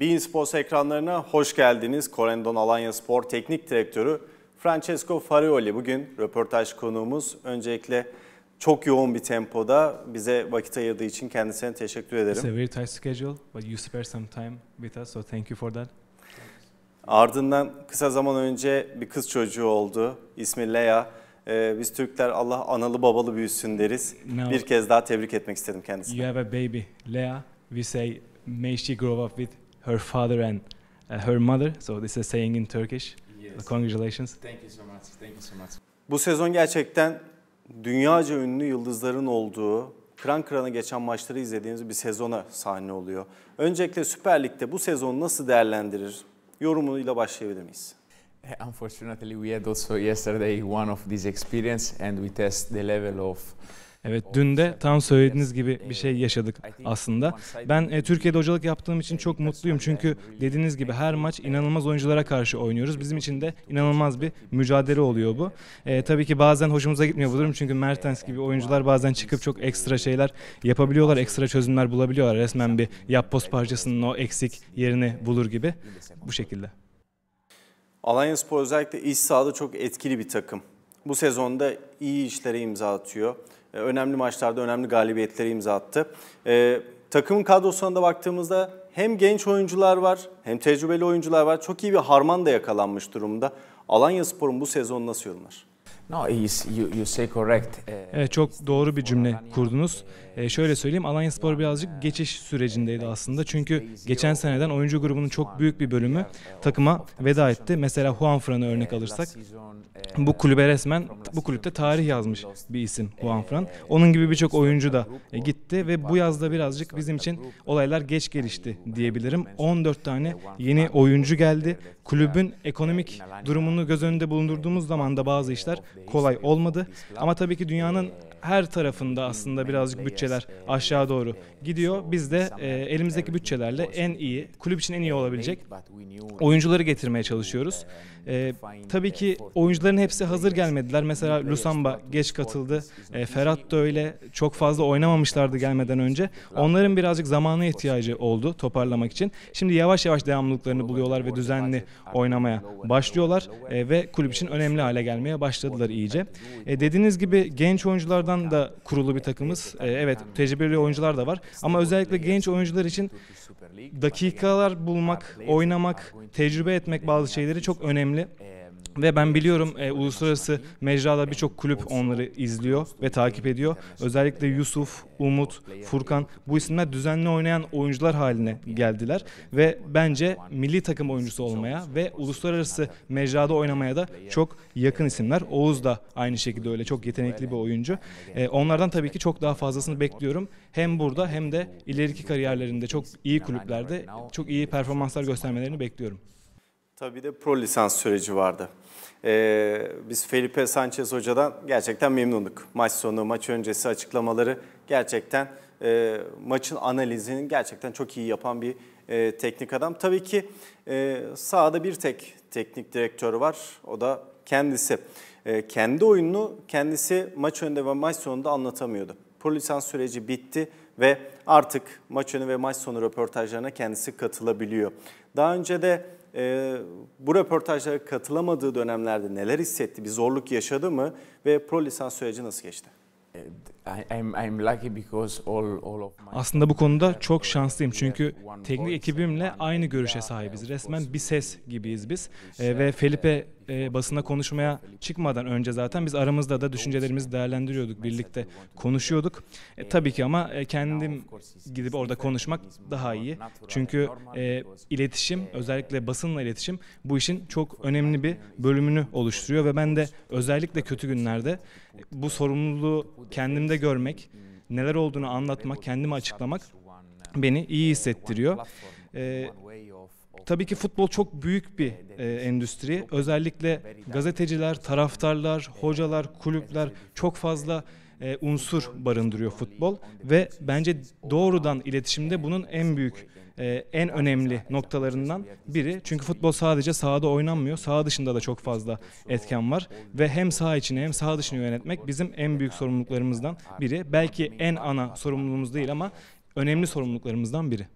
Bein Sports ekranlarına hoş geldiniz. Korendon Alanya Spor Teknik Direktörü Francesco Farioli bugün röportaj konuğumuz. Öncelikle çok yoğun bir tempoda bize vakit ayırdığı için kendisine teşekkür ederim. It's a very tight schedule, but you spare some time with us, so thank you for that. Ardından kısa zaman önce bir kız çocuğu oldu. İsmi Lea. Ee, biz Türkler Allah analı babalı büyüsün deriz. Now, bir kez daha tebrik etmek istedim kendisine. You have a baby, Lea. We say may she grow up with her father and uh, her mother. So this is saying in Turkish. Yes. Congratulations. Thank you so much. Thank you so much. Bu sezon gerçekten dünyaca ünlü yıldızların olduğu, kran kırana geçen maçları izlediğimiz bir sezona sahne oluyor. Öncelikle Süper Lig'de bu sezon nasıl değerlendirir? Yorumuyla başlayabilir miyiz? Eh, unfortunately, we had also yesterday one of these experience and we test the level of Evet dün de tam söylediğiniz gibi bir şey yaşadık aslında. Ben e, Türkiye'de hocalık yaptığım için çok mutluyum çünkü dediğiniz gibi her maç inanılmaz oyunculara karşı oynuyoruz. Bizim için de inanılmaz bir mücadele oluyor bu. E, tabii ki bazen hoşumuza gitmiyor bu durum çünkü Mertens gibi oyuncular bazen çıkıp çok ekstra şeyler yapabiliyorlar, ekstra çözümler bulabiliyorlar. Resmen bir yapboz parçasının o eksik yerini bulur gibi bu şekilde. Alanya Spor özellikle iç sahada çok etkili bir takım. Bu sezonda iyi işlere imza atıyor. E, önemli maçlarda önemli galibiyetleri imza attı. E, takımın kadrosuna da baktığımızda hem genç oyuncular var hem tecrübeli oyuncular var. Çok iyi bir harman da yakalanmış durumda. Alanya Spor'un bu sezonu nasıl yorumlar? Evet uh, e, Çok doğru bir cümle kurdunuz. E, şöyle söyleyeyim, Alanya Spor birazcık geçiş sürecindeydi aslında. Çünkü geçen seneden oyuncu grubunun çok büyük bir bölümü takıma veda etti. Mesela Juan Fran'ı örnek alırsak, bu kulübe resmen, bu kulüpte tarih yazmış bir isim Juan Fran. Onun gibi birçok oyuncu da e, gitti ve bu yazda birazcık bizim için olaylar geç gelişti diyebilirim. 14 tane yeni oyuncu geldi. Kulübün ekonomik durumunu göz önünde bulundurduğumuz zaman da bazı işler kolay olmadı. Ama tabii ki dünyanın her tarafında aslında birazcık bütçeler aşağı doğru gidiyor. Biz de e, elimizdeki bütçelerle en iyi, kulüp için en iyi olabilecek oyuncuları getirmeye çalışıyoruz. E, tabii ki oyuncuların hepsi hazır gelmediler. Mesela Lusamba geç katıldı. E, Ferhat da öyle çok fazla oynamamışlardı gelmeden önce. Onların birazcık zamana ihtiyacı oldu toparlamak için. Şimdi yavaş yavaş devamlılıklarını buluyorlar ve düzenli oynamaya başlıyorlar e, ve kulüp için önemli hale gelmeye başladılar iyice. E, dediğiniz gibi genç oyunculardan da kurulu bir takımız. E, evet tecrübeli oyuncular da var ama özellikle genç oyuncular için dakikalar bulmak, oynamak, tecrübe etmek bazı şeyleri çok önemli önemli. Ve ben biliyorum e, uluslararası mecrada birçok kulüp onları izliyor ve takip ediyor. Özellikle Yusuf, Umut, Furkan bu isimler düzenli oynayan oyuncular haline geldiler. Ve bence milli takım oyuncusu olmaya ve uluslararası mecrada oynamaya da çok yakın isimler. Oğuz da aynı şekilde öyle çok yetenekli bir oyuncu. E, onlardan tabii ki çok daha fazlasını bekliyorum. Hem burada hem de ileriki kariyerlerinde çok iyi kulüplerde çok iyi performanslar göstermelerini bekliyorum. Tabii de pro lisans süreci vardı. Ee, biz Felipe Sanchez Hoca'dan gerçekten memnunduk. Maç sonu, maç öncesi açıklamaları gerçekten e, maçın analizini gerçekten çok iyi yapan bir e, teknik adam. Tabii ki e, sahada bir tek teknik direktör var, o da kendisi. E, kendi oyununu kendisi maç önünde ve maç sonunda anlatamıyordu. Pro lisans süreci bitti ve artık maç önü ve maç sonu röportajlarına kendisi katılabiliyor. Daha önce de e, bu röportajlara katılamadığı dönemlerde neler hissetti, bir zorluk yaşadı mı ve pro lisans süreci nasıl geçti? Evet. Aslında bu konuda çok şanslıyım çünkü teknik ekibimle aynı görüşe sahibiz. Resmen bir ses gibiyiz biz ee, ve Felipe e, basına konuşmaya çıkmadan önce zaten biz aramızda da düşüncelerimizi değerlendiriyorduk, birlikte konuşuyorduk. E, tabii ki ama e, kendim gidip orada konuşmak daha iyi. Çünkü e, iletişim, eh, özellikle basınla iletişim bu işin çok önemli bir bölümünü oluşturuyor ve ben de özellikle kötü günlerde bu sorumluluğu kendimde görmek, neler olduğunu anlatmak, kendimi açıklamak beni iyi hissettiriyor. Ee, tabii ki futbol çok büyük bir e, endüstri. Özellikle gazeteciler, taraftarlar, hocalar, kulüpler çok fazla e, unsur barındırıyor futbol ve bence doğrudan iletişimde bunun en büyük e, en önemli noktalarından biri. Çünkü futbol sadece sahada oynanmıyor. Saha dışında da çok fazla etken var ve hem saha içini hem saha dışını yönetmek bizim en büyük sorumluluklarımızdan biri. Belki en ana sorumluluğumuz değil ama önemli sorumluluklarımızdan biri.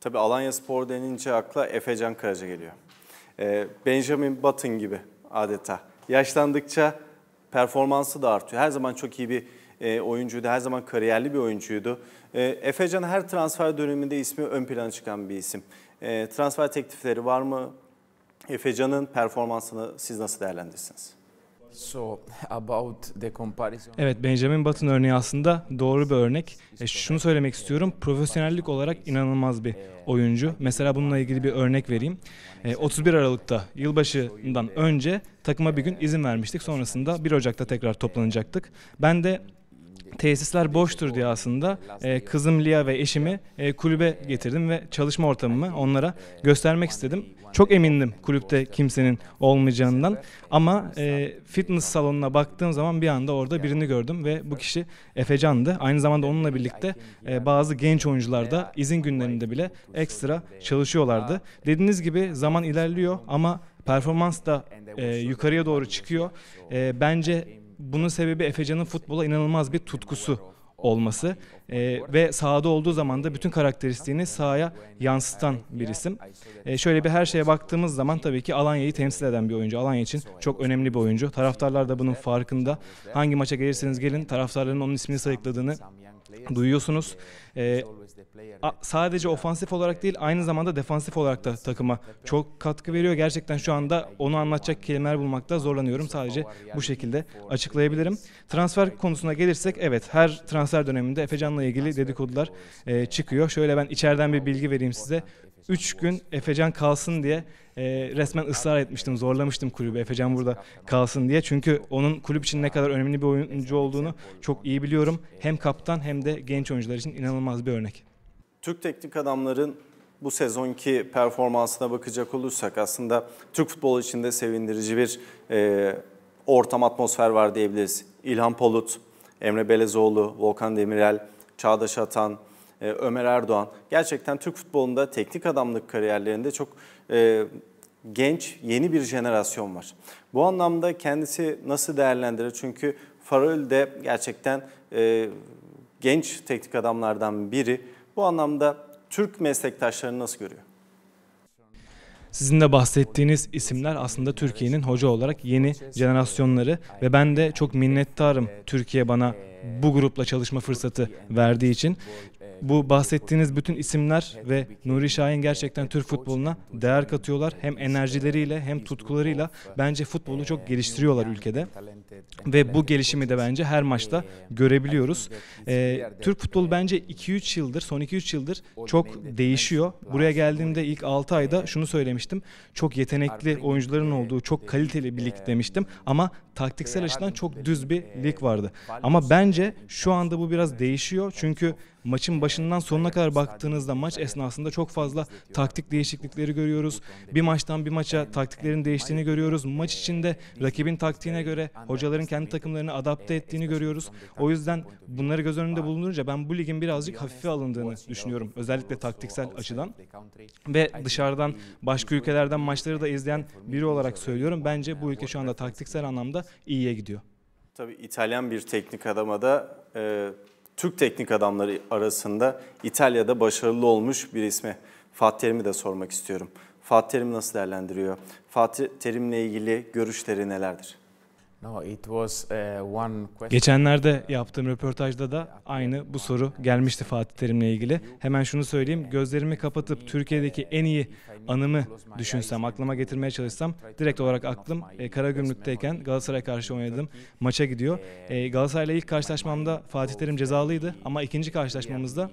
Tabii Alanya Spor denince akla Efecan Karaca geliyor. E, Benjamin Button gibi adeta. Yaşlandıkça performansı da artıyor. Her zaman çok iyi bir e, oyuncuydu. Her zaman kariyerli bir oyuncuydu. E, Efecan her transfer döneminde ismi ön plana çıkan bir isim. E, transfer teklifleri var mı? Efecan'ın performansını siz nasıl değerlendirirsiniz? Evet Benjamin Button örneği aslında doğru bir örnek. E, şunu söylemek istiyorum. Profesyonellik olarak inanılmaz bir oyuncu. Mesela bununla ilgili bir örnek vereyim. E, 31 Aralık'ta yılbaşından önce takıma bir gün izin vermiştik. Sonrasında 1 Ocak'ta tekrar toplanacaktık. Ben de tesisler boştur diye aslında e, kızım Lia ve eşimi e, kulübe getirdim ve çalışma ortamımı onlara göstermek istedim. Çok emindim kulüpte kimsenin olmayacağından ama e, fitness salonuna baktığım zaman bir anda orada birini gördüm ve bu kişi Efecan'dı. Aynı zamanda onunla birlikte e, bazı genç oyuncular da izin günlerinde bile ekstra çalışıyorlardı. Dediğiniz gibi zaman ilerliyor ama performans da e, yukarıya doğru çıkıyor. E, bence bunun sebebi Efecan'ın futbola inanılmaz bir tutkusu olması e, ee, ve sahada olduğu zaman da bütün karakteristiğini sahaya yansıtan bir isim. ee, şöyle bir her şeye baktığımız zaman tabii ki Alanya'yı temsil eden bir oyuncu. Alanya için çok önemli bir oyuncu. Taraftarlar da bunun farkında. Hangi maça gelirseniz gelin taraftarların onun ismini sayıkladığını duyuyorsunuz. ee, A, sadece ofansif olarak değil aynı zamanda defansif olarak da takıma çok katkı veriyor. Gerçekten şu anda onu anlatacak kelimeler bulmakta zorlanıyorum. Sadece bu şekilde açıklayabilirim. Transfer konusuna gelirsek evet her transfer döneminde Efecan'la ilgili dedikodular e, çıkıyor. Şöyle ben içeriden bir bilgi vereyim size. 3 gün Efecan kalsın diye e, resmen ısrar etmiştim, zorlamıştım kulübü Efecan burada kalsın diye. Çünkü onun kulüp için ne kadar önemli bir oyuncu olduğunu çok iyi biliyorum. Hem kaptan hem de genç oyuncular için inanılmaz bir örnek. Türk teknik adamların bu sezonki performansına bakacak olursak aslında Türk futbolu içinde sevindirici bir e, ortam atmosfer var diyebiliriz. İlhan Polut, Emre Belezoğlu, Volkan Demirel, Çağdaş Atan, e, Ömer Erdoğan. Gerçekten Türk futbolunda teknik adamlık kariyerlerinde çok e, genç, yeni bir jenerasyon var. Bu anlamda kendisi nasıl değerlendirir? Çünkü Farol de gerçekten e, genç teknik adamlardan biri. Bu anlamda Türk meslektaşlarını nasıl görüyor? Sizin de bahsettiğiniz isimler aslında Türkiye'nin hoca olarak yeni jenerasyonları ve ben de çok minnettarım Türkiye bana bu grupla çalışma fırsatı verdiği için. Bu bahsettiğiniz bütün isimler ve Nuri Şahin gerçekten Türk futboluna değer katıyorlar. Hem enerjileriyle hem tutkularıyla bence futbolu çok geliştiriyorlar ülkede. Ve bu gelişimi de bence her maçta görebiliyoruz. Ee, Türk futbolu bence 2-3 yıldır, son 2-3 yıldır çok değişiyor. Buraya geldiğimde ilk 6 ayda şunu söylemiştim. Çok yetenekli oyuncuların olduğu, çok kaliteli bir lig demiştim. Ama taktiksel açıdan çok düz bir lig vardı. Ama bence şu anda bu biraz değişiyor. Çünkü maçın başından sonuna kadar baktığınızda maç esnasında çok fazla taktik değişiklikleri görüyoruz. Bir maçtan bir maça taktiklerin değiştiğini görüyoruz. Maç içinde rakibin taktiğine göre hocaların kendi takımlarını adapte ettiğini görüyoruz. O yüzden bunları göz önünde bulundurunca ben bu ligin birazcık hafife alındığını düşünüyorum. Özellikle taktiksel açıdan. Ve dışarıdan başka ülkelerden maçları da izleyen biri olarak söylüyorum. Bence bu ülke şu anda taktiksel anlamda iyiye gidiyor. Tabii İtalyan bir teknik adama da e, Türk teknik adamları arasında İtalya'da başarılı olmuş bir ismi. Fatih Terim'i de sormak istiyorum. Fatih Terim nasıl değerlendiriyor? Fatih Terim'le ilgili görüşleri nelerdir? Uh, Geçenlerde yaptığım röportajda da aynı bu soru gelmişti Fatih Terim'le ilgili. Hemen şunu söyleyeyim, gözlerimi kapatıp Türkiye'deki en iyi anımı düşünsem, aklıma getirmeye çalışsam direkt olarak aklım e, Karagümrük'teyken Galatasaray'a karşı oynadığım maça gidiyor. E, Galatasaray'la ilk karşılaşmamda Fatih Terim cezalıydı ama ikinci karşılaşmamızda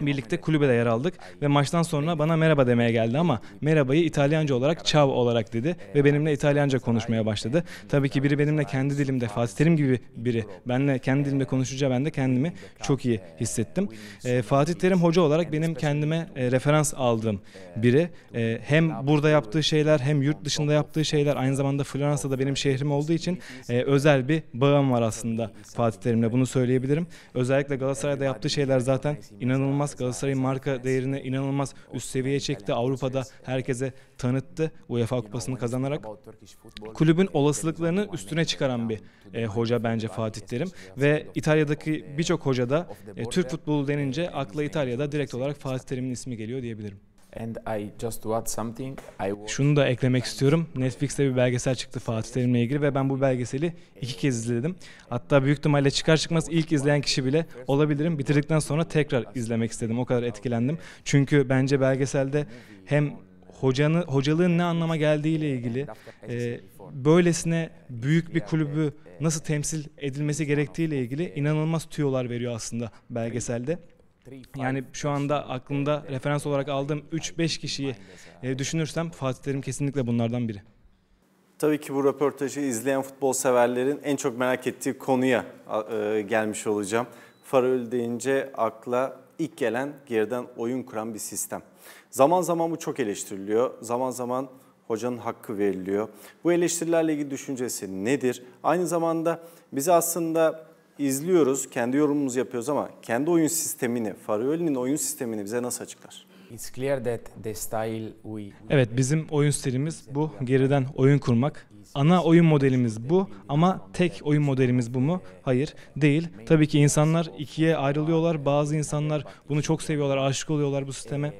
Birlikte kulübede yer aldık ve maçtan sonra bana merhaba demeye geldi ama merhabayı İtalyanca olarak ciao olarak dedi ve benimle İtalyanca konuşmaya başladı. Tabii ki biri benimle kendi dilimde Fatih Terim gibi biri benle kendi dilimde konuşunca ben de kendimi çok iyi hissettim. E, Fatih Terim hoca olarak benim kendime e, referans aldığım biri. E, hem burada yaptığı şeyler hem yurt dışında yaptığı şeyler aynı zamanda Fransa'da benim şehrim olduğu için e, özel bir bağım var aslında Fatih Terim'le bunu söyleyebilirim. Özellikle Galatasaray'da yaptığı şeyler zaten inanılmaz inanılmaz Galatasaray'ın marka değerini inanılmaz üst seviyeye çekti. Avrupa'da herkese tanıttı UEFA Kupası'nı kazanarak. Kulübün olasılıklarını üstüne çıkaran bir e, hoca bence Fatih Terim ve İtalya'daki birçok hocada e, Türk futbolu denince akla İtalya'da direkt olarak Fatih Terim'in ismi geliyor diyebilirim. Şunu da eklemek istiyorum. Netflix'te bir belgesel çıktı Fatih Terim'le ilgili ve ben bu belgeseli iki kez izledim. Hatta büyük ihtimalle çıkar çıkmaz ilk izleyen kişi bile olabilirim. Bitirdikten sonra tekrar izlemek istedim. O kadar etkilendim. Çünkü bence belgeselde hem hocanı, hocalığın ne anlama geldiğiyle ilgili e, böylesine büyük bir kulübü nasıl temsil edilmesi gerektiğiyle ilgili inanılmaz tüyolar veriyor aslında belgeselde. Yani şu anda aklımda referans olarak aldığım 3-5 kişiyi e, düşünürsem Fatih Terim kesinlikle bunlardan biri. Tabii ki bu röportajı izleyen futbol severlerin en çok merak ettiği konuya e, gelmiş olacağım. Farol deyince akla ilk gelen geriden oyun kuran bir sistem. Zaman zaman bu çok eleştiriliyor. Zaman zaman hocanın hakkı veriliyor. Bu eleştirilerle ilgili düşüncesi nedir? Aynı zamanda bizi aslında izliyoruz, kendi yorumumuzu yapıyoruz ama kendi oyun sistemini, Farioli'nin oyun sistemini bize nasıl açıklar? Evet bizim oyun stilimiz bu. Geriden oyun kurmak. Ana oyun modelimiz bu ama tek oyun modelimiz bu mu? Hayır değil. Tabii ki insanlar ikiye ayrılıyorlar. Bazı insanlar bunu çok seviyorlar, aşık oluyorlar bu sisteme.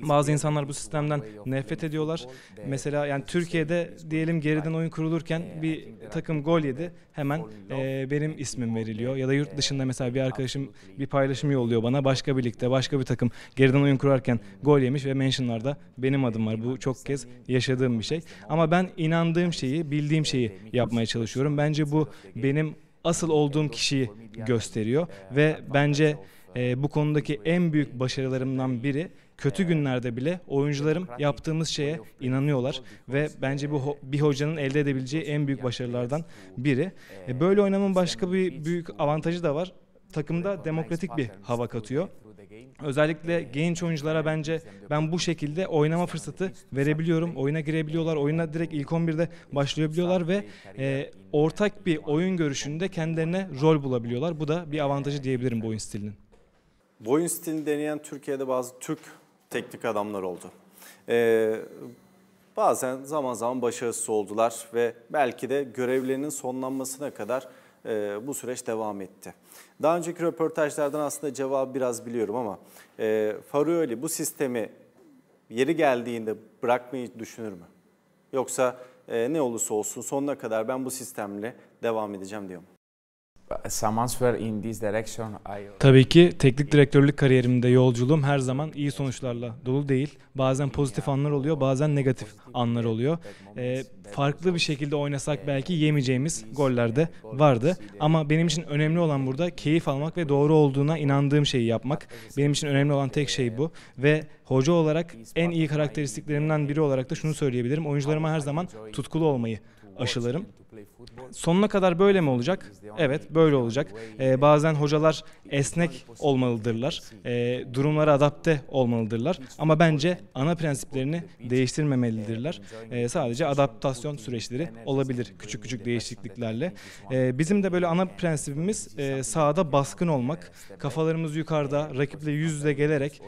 Bazı insanlar bu sistemden nefret ediyorlar. Mesela yani Türkiye'de diyelim geriden oyun kurulurken bir takım gol yedi. Hemen e, benim ismim veriliyor. Ya da yurt dışında mesela bir arkadaşım bir paylaşım yolluyor bana. Başka bir ligde, başka bir takım geriden oyun kurarken gol yemiş ve mentionlarda benim adım var. Bu çok kez yaşadığım bir şey. Ama ben inandığım şeyi, bildiğim şeyi yapmaya çalışıyorum. Bence bu benim asıl olduğum kişiyi gösteriyor ve bence e, bu konudaki en büyük başarılarımdan biri kötü ee, günlerde bile oyuncularım yaptığımız şeye inanıyorlar ve bence bu e, bir hocanın elde edebileceği en büyük başarılardan e, biri. E, böyle oynamın başka bir büyük avantajı da var. Takımda demokratik bir hava katıyor. Özellikle genç oyunculara bence ben bu şekilde oynama fırsatı verebiliyorum. Oyuna girebiliyorlar. Oyuna direkt ilk 11'de başlayabiliyorlar ve e, ortak bir oyun görüşünde kendilerine rol bulabiliyorlar. Bu da bir avantajı diyebilirim bu oyun stilinin. Bu oyun stilini deneyen Türkiye'de bazı Türk teknik adamlar oldu. Ee, bazen zaman zaman başarısız oldular ve belki de görevlerinin sonlanmasına kadar e, bu süreç devam etti. Daha önceki röportajlardan aslında cevabı biraz biliyorum ama e, Farioli bu sistemi yeri geldiğinde bırakmayı düşünür mü? Yoksa e, ne olursa olsun sonuna kadar ben bu sistemle devam edeceğim diyor mu? Tabii ki teknik direktörlük kariyerimde yolculuğum her zaman iyi sonuçlarla dolu değil. Bazen pozitif anlar oluyor, bazen negatif anlar oluyor. E, farklı bir şekilde oynasak belki yemeyeceğimiz goller de vardı. Ama benim için önemli olan burada keyif almak ve doğru olduğuna inandığım şeyi yapmak. Benim için önemli olan tek şey bu. Ve hoca olarak en iyi karakteristiklerimden biri olarak da şunu söyleyebilirim. Oyuncularıma her zaman tutkulu olmayı aşılarım. Sonuna kadar böyle mi olacak? Evet böyle olacak. Ee, bazen hocalar esnek olmalıdırlar. Ee, durumlara adapte olmalıdırlar. Ama bence ana prensiplerini değiştirmemelidirler. Ee, sadece adaptasyon süreçleri olabilir küçük küçük değişikliklerle. Ee, bizim de böyle ana prensibimiz e, sahada baskın olmak. Kafalarımız yukarıda rakiple yüz yüze gelerek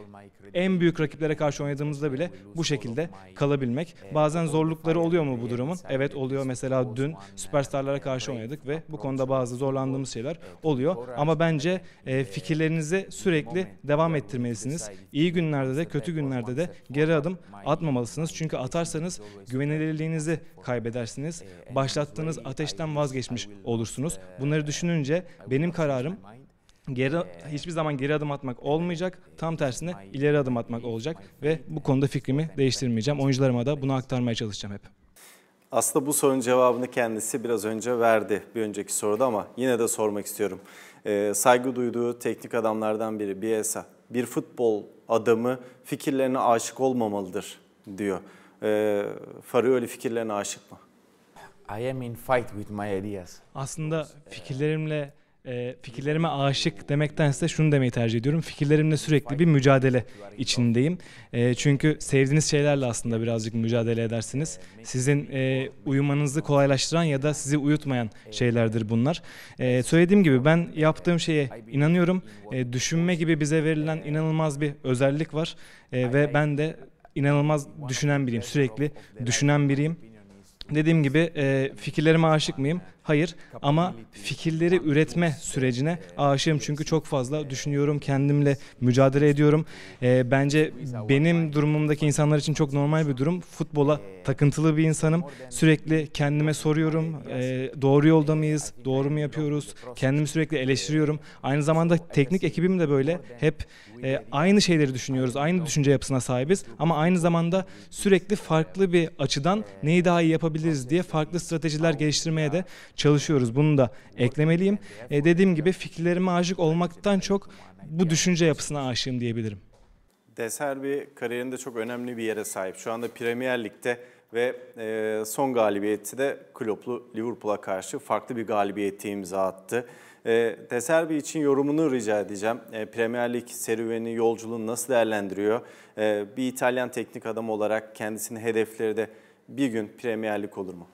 en büyük rakiplere karşı oynadığımızda bile bu şekilde kalabilmek. Bazen zorlukları oluyor mu bu durumun? Evet oluyor. Mesela dün süperstarlara karşı oynadık ve bu konuda bazı zorlandığımız şeyler oluyor. Ama bence e, fikirlerinizi sürekli devam ettirmelisiniz. İyi günlerde de kötü günlerde de geri adım atmamalısınız. Çünkü atarsanız güvenilirliğinizi kaybedersiniz. Başlattığınız ateşten vazgeçmiş olursunuz. Bunları düşününce benim kararım geri hiçbir zaman geri adım atmak olmayacak. Tam tersine ileri adım atmak olacak ve bu konuda fikrimi değiştirmeyeceğim. Oyuncularıma da bunu aktarmaya çalışacağım hep. Aslında bu sorunun cevabını kendisi biraz önce verdi bir önceki soruda ama yine de sormak istiyorum. Ee, saygı duyduğu teknik adamlardan biri Bielsa, bir futbol adamı fikirlerine aşık olmamalıdır diyor. Ee, Farioli fikirlerine aşık mı? I am in fight with my ideas. Aslında fikirlerimle ee, fikirlerime aşık demekten demektense şunu demeyi tercih ediyorum. Fikirlerimle sürekli bir mücadele içindeyim. Ee, çünkü sevdiğiniz şeylerle aslında birazcık mücadele edersiniz. Sizin e, uyumanızı kolaylaştıran ya da sizi uyutmayan şeylerdir bunlar. Ee, söylediğim gibi ben yaptığım şeye inanıyorum. düşünme gibi bize verilen inanılmaz bir özellik var. ve ben de inanılmaz düşünen biriyim. Sürekli düşünen biriyim. Dediğim gibi e, fikirlerime aşık mıyım? Hayır ama fikirleri üretme sürecine ee, aşığım çünkü çok fazla düşünüyorum, kendimle mücadele ediyorum. E, bence benim durumumdaki insanlar için çok normal bir durum. Futbola takıntılı bir insanım. Sürekli kendime soruyorum. E, doğru yolda mıyız? Doğru mu yapıyoruz? Kendimi sürekli eleştiriyorum. Aynı zamanda teknik ekibim de böyle. Hep e, aynı şeyleri düşünüyoruz. Aynı düşünce yapısına sahibiz. Ama aynı zamanda sürekli farklı bir açıdan neyi daha iyi yapabiliriz diye farklı stratejiler geliştirmeye de çalışıyoruz. Bunu da eklemeliyim. E, dediğim gibi fikirlerime aşık olmaktan çok bu düşünce yapısına aşığım diyebilirim. Deserbi kariyerinde çok önemli bir yere sahip. Şu anda Premier Lig'de ve e, son galibiyeti de Klopp'lu Liverpool'a karşı farklı bir galibiyeti imza attı. E, De için yorumunu rica edeceğim. E, Premier Lig serüveni, yolculuğunu nasıl değerlendiriyor? E, bir İtalyan teknik adam olarak kendisinin hedefleri de bir gün Premier Lig olur mu?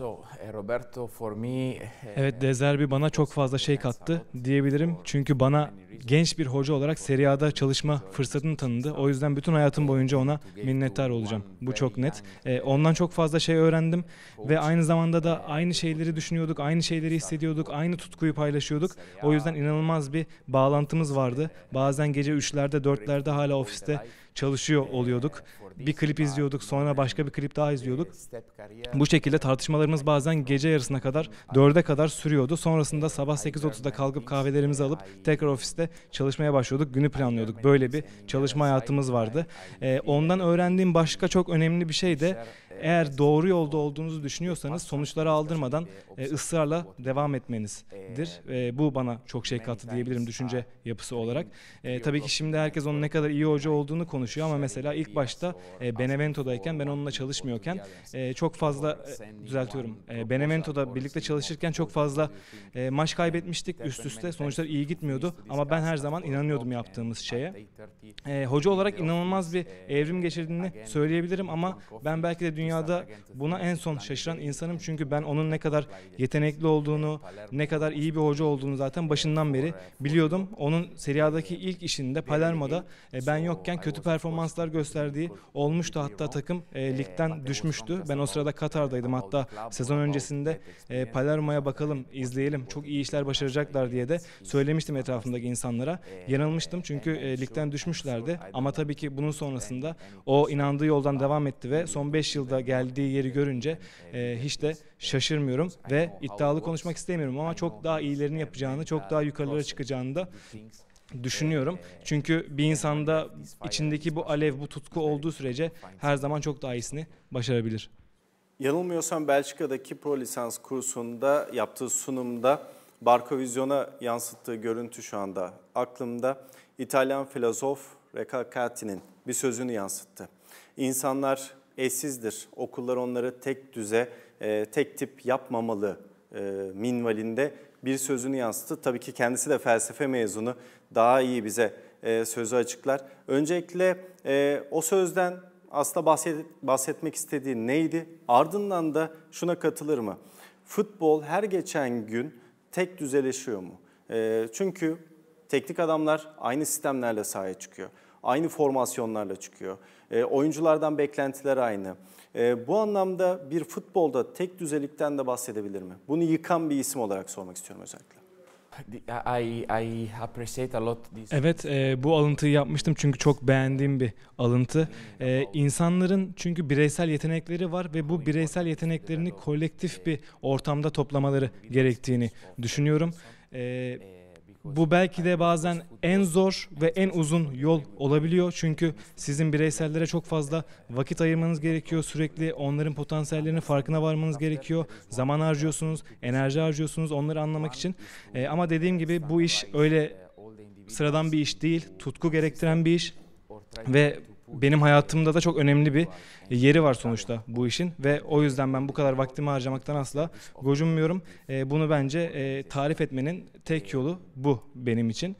Eh, eh, evet De Zerbi bana çok fazla şey kattı diyebilirim. Çünkü bana genç bir hoca olarak Serie A'da çalışma fırsatını tanıdı. O yüzden bütün hayatım boyunca ona minnettar olacağım. Bu çok net. Eh, ondan çok fazla şey öğrendim ve aynı zamanda da aynı şeyleri düşünüyorduk, aynı şeyleri hissediyorduk, aynı tutkuyu paylaşıyorduk. O yüzden inanılmaz bir bağlantımız vardı. Bazen gece 3'lerde, 4'lerde hala ofiste çalışıyor oluyorduk. Bir klip izliyorduk, sonra başka bir klip daha izliyorduk. Bu şekilde tartışmalarımız bazen gece yarısına kadar, dörde kadar sürüyordu. Sonrasında sabah 8.30'da kalkıp kahvelerimizi alıp tekrar ofiste çalışmaya başlıyorduk, günü planlıyorduk. Böyle bir çalışma hayatımız vardı. Ee, ondan öğrendiğim başka çok önemli bir şey de eğer doğru yolda olduğunuzu düşünüyorsanız sonuçları aldırmadan e, ısrarla devam etmenizdir. bu bana çok şey kattı diyebilirim düşünce yapısı olarak. E, tabii ki şimdi herkes onun ne kadar iyi hoca olduğunu konuşuyor konuşuyor ama mesela ilk başta e, Benevento'dayken ben onunla çalışmıyorken e, çok fazla e, düzeltiyorum. E, Benevento'da birlikte çalışırken çok fazla e, maç kaybetmiştik üst üste. Sonuçlar iyi gitmiyordu ama ben her zaman inanıyordum yaptığımız şeye. E, hoca olarak inanılmaz bir evrim geçirdiğini söyleyebilirim ama ben belki de dünyada buna en son şaşıran insanım çünkü ben onun ne kadar yetenekli olduğunu, ne kadar iyi bir hoca olduğunu zaten başından beri biliyordum. Onun Serie A'daki ilk işinde Palermo'da e, ben yokken kötü per performanslar gösterdiği olmuştu. Hatta takım e, ligden düşmüştü. Ben o sırada Katar'daydım. Hatta sezon öncesinde e, Palermo'ya bakalım, izleyelim. Çok iyi işler başaracaklar diye de söylemiştim etrafımdaki insanlara. Yanılmıştım çünkü e, ligden düşmüşlerdi. Ama tabii ki bunun sonrasında o inandığı yoldan devam etti ve son 5 yılda geldiği yeri görünce e, hiç de şaşırmıyorum ve iddialı konuşmak istemiyorum ama çok daha iyilerini yapacağını, çok daha yukarılara çıkacağını da düşünüyorum. Çünkü bir insanda içindeki bu alev, bu tutku olduğu sürece her zaman çok daha iyisini başarabilir. Yanılmıyorsam Belçika'daki pro lisans kursunda yaptığı sunumda Barco Vizyon'a yansıttığı görüntü şu anda aklımda. İtalyan filozof Recalcati'nin bir sözünü yansıttı. İnsanlar eşsizdir. Okullar onları tek düze, e, tek tip yapmamalı e, minvalinde bir sözünü yansıttı. Tabii ki kendisi de felsefe mezunu daha iyi bize e, sözü açıklar. Öncelikle e, o sözden aslında bahset, bahsetmek istediği neydi? Ardından da şuna katılır mı? Futbol her geçen gün tek düzeleşiyor mu? çünkü teknik adamlar aynı sistemlerle sahaya çıkıyor. Aynı formasyonlarla çıkıyor. E, oyunculardan beklentiler aynı. E, bu anlamda bir futbolda tek düzelikten de bahsedebilir mi? Bunu yıkan bir isim olarak sormak istiyorum özellikle. Evet e, bu alıntıyı yapmıştım çünkü çok beğendiğim bir alıntı. E, insanların çünkü bireysel yetenekleri var ve bu bireysel yeteneklerini kolektif bir ortamda toplamaları gerektiğini düşünüyorum. E, bu belki de bazen en zor ve en uzun yol olabiliyor. Çünkü sizin bireysellere çok fazla vakit ayırmanız gerekiyor. Sürekli onların potansiyellerinin farkına varmanız gerekiyor. Zaman harcıyorsunuz, enerji harcıyorsunuz onları anlamak için. E, ama dediğim gibi bu iş öyle sıradan bir iş değil. Tutku gerektiren bir iş. Ve benim hayatımda da çok önemli bir yeri var sonuçta bu işin ve o yüzden ben bu kadar vaktimi harcamaktan asla gocunmuyorum. bunu bence tarif etmenin tek yolu bu benim için.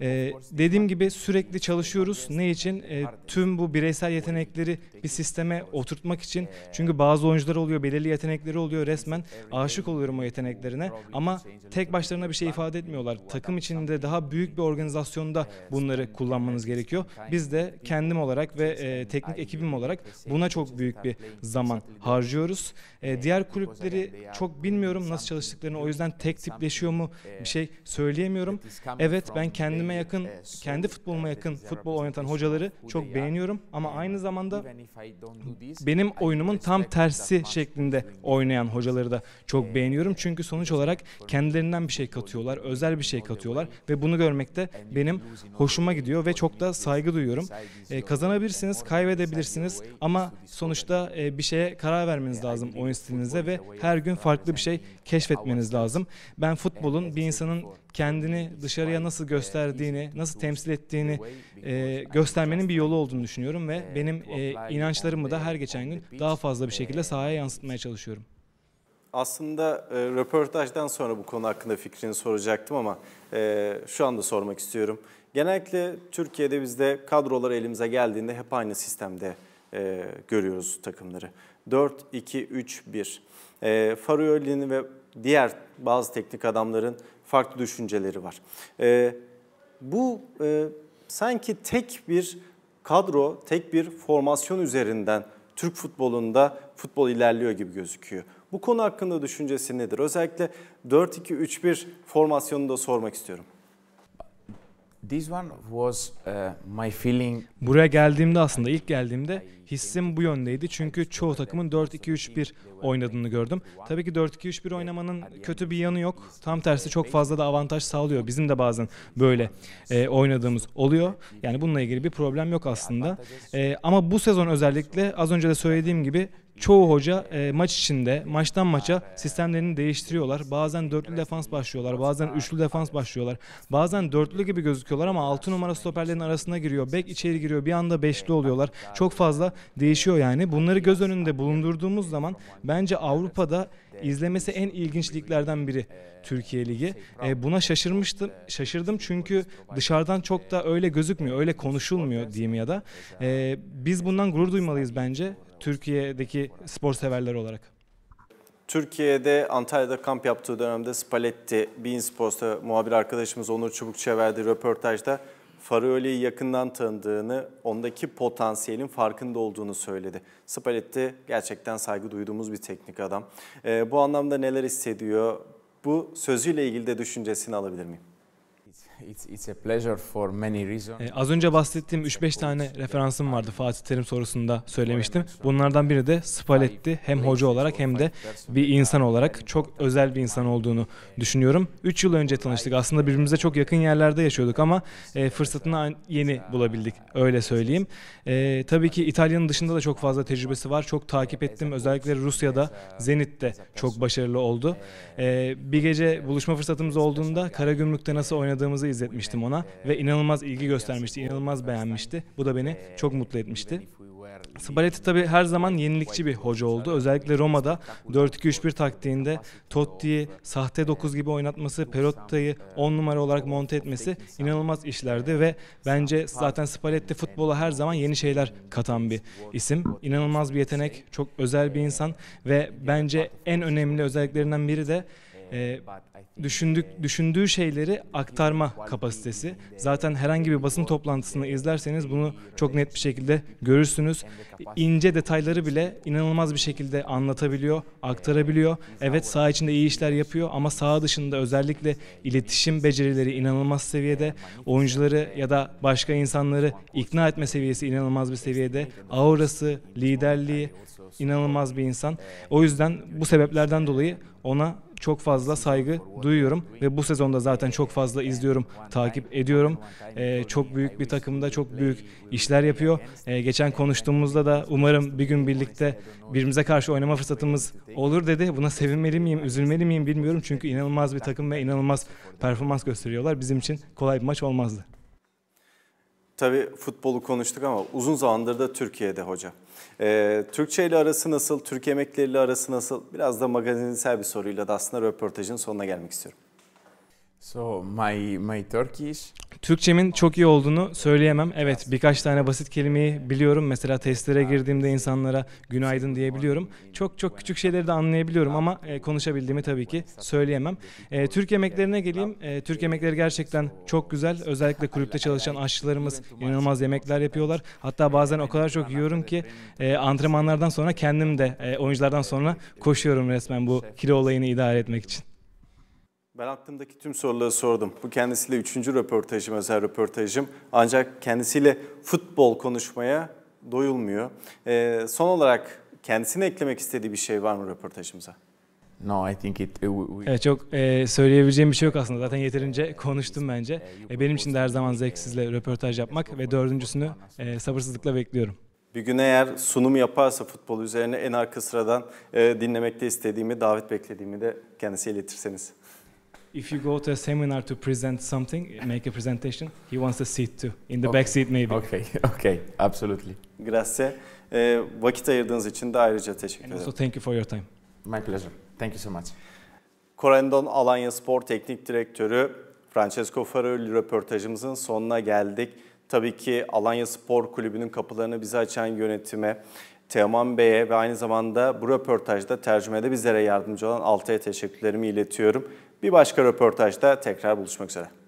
E, dediğim gibi sürekli çalışıyoruz. Ne için? E, tüm bu bireysel yetenekleri bir sisteme oturtmak için. Çünkü bazı oyuncular oluyor, belirli yetenekleri oluyor resmen. Aşık oluyorum o yeteneklerine ama tek başlarına bir şey ifade etmiyorlar. Takım içinde daha büyük bir organizasyonda bunları kullanmanız gerekiyor. Biz de kendim olarak ve e, teknik ekibim olarak buna çok büyük bir zaman harcıyoruz. E, diğer kulüpleri çok bilmiyorum nasıl çalıştıklarını. O yüzden tek tipleşiyor mu bir şey söyleyemiyorum. Evet ben kendime kendime yakın, kendi futboluma yakın ee, futbol oynatan hocaları çok beğeniyorum ama aynı zamanda benim oyunumun tam tersi şeklinde oynayan hocaları da çok ee, beğeniyorum. Çünkü sonuç olarak kendilerinden bir şey katıyorlar, özel bir şey katıyorlar ve bunu görmek de benim hoşuma gidiyor ve çok da saygı duyuyorum. Ee, kazanabilirsiniz, kaybedebilirsiniz ama sonuçta e, bir şeye karar vermeniz lazım oyun stilinize ve her gün farklı bir şey keşfetmeniz lazım. Ben futbolun bir insanın kendini dışarıya nasıl gösterdiğini, nasıl temsil ettiğini e, göstermenin bir yolu olduğunu düşünüyorum ve benim e, inançlarımı da her geçen gün daha fazla bir şekilde sahaya yansıtmaya çalışıyorum. Aslında e, röportajdan sonra bu konu hakkında fikrini soracaktım ama e, şu anda sormak istiyorum. Genellikle Türkiye'de bizde kadrolar elimize geldiğinde hep aynı sistemde e, görüyoruz takımları. 4-2-3-1. E, Farioli'nin ve diğer bazı teknik adamların farklı düşünceleri var. E, bu e, sanki tek bir kadro, tek bir formasyon üzerinden Türk futbolunda futbol ilerliyor gibi gözüküyor. Bu konu hakkında düşüncesi nedir? Özellikle 4-2-3-1 formasyonunu da sormak istiyorum. Uh, Buraya geldiğimde aslında ilk geldiğimde Hissim bu yöndeydi çünkü çoğu takımın 4-2-3-1 oynadığını gördüm. Tabii ki 4-2-3-1 oynamanın kötü bir yanı yok. Tam tersi çok fazla da avantaj sağlıyor. Bizim de bazen böyle e, oynadığımız oluyor. Yani bununla ilgili bir problem yok aslında. E, ama bu sezon özellikle az önce de söylediğim gibi çoğu hoca e, maç içinde maçtan maça sistemlerini değiştiriyorlar. Bazen dörtlü defans başlıyorlar, bazen üçlü defans başlıyorlar. Bazen dörtlü gibi gözüküyorlar ama altı numara stoperlerin arasına giriyor. Bek içeri giriyor, bir anda beşli oluyorlar. Çok fazla değişiyor yani. Bunları göz önünde bulundurduğumuz zaman bence Avrupa'da izlemesi en ilginç liglerden biri Türkiye Ligi. E, buna şaşırmıştım. Şaşırdım çünkü dışarıdan çok da öyle gözükmüyor, öyle konuşulmuyor diyeyim ya da. E, biz bundan gurur duymalıyız bence Türkiye'deki spor severler olarak. Türkiye'de Antalya'da kamp yaptığı dönemde Spalletti, Bein Sports'ta muhabir arkadaşımız Onur Çubukçu'ya verdiği röportajda Farioli'yi yakından tanıdığını, ondaki potansiyelin farkında olduğunu söyledi. Spalletti gerçekten saygı duyduğumuz bir teknik adam. E, bu anlamda neler hissediyor? Bu sözüyle ilgili de düşüncesini alabilir miyim? Ee, az önce bahsettiğim 3-5 tane referansım vardı Fatih Terim sorusunda söylemiştim. Bunlardan biri de Spalletti hem hoca olarak hem de bir insan olarak çok özel bir insan olduğunu düşünüyorum. 3 yıl önce tanıştık. Aslında birbirimize çok yakın yerlerde yaşıyorduk ama e, fırsatını yeni bulabildik öyle söyleyeyim. E, tabii ki İtalya'nın dışında da çok fazla tecrübesi var. Çok takip ettim. Özellikle Rusya'da Zenit'te çok başarılı oldu. E, bir gece buluşma fırsatımız olduğunda Karagümrük'te nasıl oynadığımızı izletmiştim ona ve inanılmaz ilgi göstermişti, inanılmaz beğenmişti. Bu da beni çok mutlu etmişti. Spalletti tabii her zaman yenilikçi bir hoca oldu. Özellikle Roma'da 4-2-3-1 taktiğinde Totti'yi sahte 9 gibi oynatması, Perotta'yı 10 numara olarak monte etmesi inanılmaz işlerdi ve bence zaten Spalletti futbola her zaman yeni şeyler katan bir isim. İnanılmaz bir yetenek, çok özel bir insan ve bence en önemli özelliklerinden biri de e, düşündük, düşündüğü şeyleri aktarma kapasitesi. Zaten herhangi bir basın toplantısını izlerseniz bunu çok net bir şekilde görürsünüz. İnce detayları bile inanılmaz bir şekilde anlatabiliyor, aktarabiliyor. Evet sağ içinde iyi işler yapıyor ama saha dışında özellikle iletişim becerileri inanılmaz seviyede. Oyuncuları ya da başka insanları ikna etme seviyesi inanılmaz bir seviyede. Aurası, liderliği inanılmaz bir insan. O yüzden bu sebeplerden dolayı ona çok fazla saygı duyuyorum ve bu sezonda zaten çok fazla izliyorum, takip ediyorum. E, çok büyük bir takımda çok büyük işler yapıyor. E, geçen konuştuğumuzda da umarım bir gün birlikte birbirimize karşı oynama fırsatımız olur dedi. Buna sevinmeli miyim, üzülmeli miyim bilmiyorum çünkü inanılmaz bir takım ve inanılmaz performans gösteriyorlar. Bizim için kolay bir maç olmazdı. Tabii futbolu konuştuk ama uzun zamandır da Türkiye'de hocam. Ee, Türkçe ile arası nasıl, Türk yemekleriyle arası nasıl? Biraz da magazinsel bir soruyla da aslında röportajın sonuna gelmek istiyorum. So my my Turkish Türkçemin çok iyi olduğunu söyleyemem. Evet birkaç tane basit kelimeyi biliyorum. Mesela testlere ah, girdiğimde insanlara günaydın diyebiliyorum. Çok çok küçük şeyleri de anlayabiliyorum ama e, konuşabildiğimi tabii ki söyleyemem. E, Türk yemeklerine geleyim. E, Türk yemekleri gerçekten çok güzel. Özellikle kulüpte çalışan aşçılarımız inanılmaz yemekler yapıyorlar. Hatta bazen o kadar çok yiyorum ki antrenmanlardan sonra kendim de oyunculardan sonra koşuyorum resmen bu kilo olayını idare etmek için. Ben aklımdaki tüm soruları sordum. Bu kendisiyle üçüncü röportajım, özel röportajım. Ancak kendisiyle futbol konuşmaya doyulmuyor. Ee, son olarak kendisine eklemek istediği bir şey var mı röportajımıza? No, I think it. Evet, e, çok e, söyleyebileceğim bir şey yok aslında. Zaten yeterince konuştum bence. E, e benim için de her zaman zevksizle röportaj yapmak ve dördüncüsünü e, sabırsızlıkla bekliyorum. Bir gün eğer sunum yaparsa futbol üzerine en arka sıradan e, dinlemekte istediğimi, davet beklediğimi de kendisi iletirseniz if you go to a seminar to present something, make a presentation, he wants a seat too. In the okay. back seat maybe. Okay, okay, absolutely. Grazie. E, vakit ayırdığınız için de ayrıca teşekkür And ederim. also thank you for your time. My pleasure. Thank you so much. Corendon Alanya Spor Teknik Direktörü Francesco Farol'ü röportajımızın sonuna geldik. Tabii ki Alanya Spor Kulübü'nün kapılarını bize açan yönetime, Teoman Bey'e ve aynı zamanda bu röportajda tercümede bizlere yardımcı olan Altay'a teşekkürlerimi iletiyorum. Bir başka röportajda tekrar buluşmak üzere.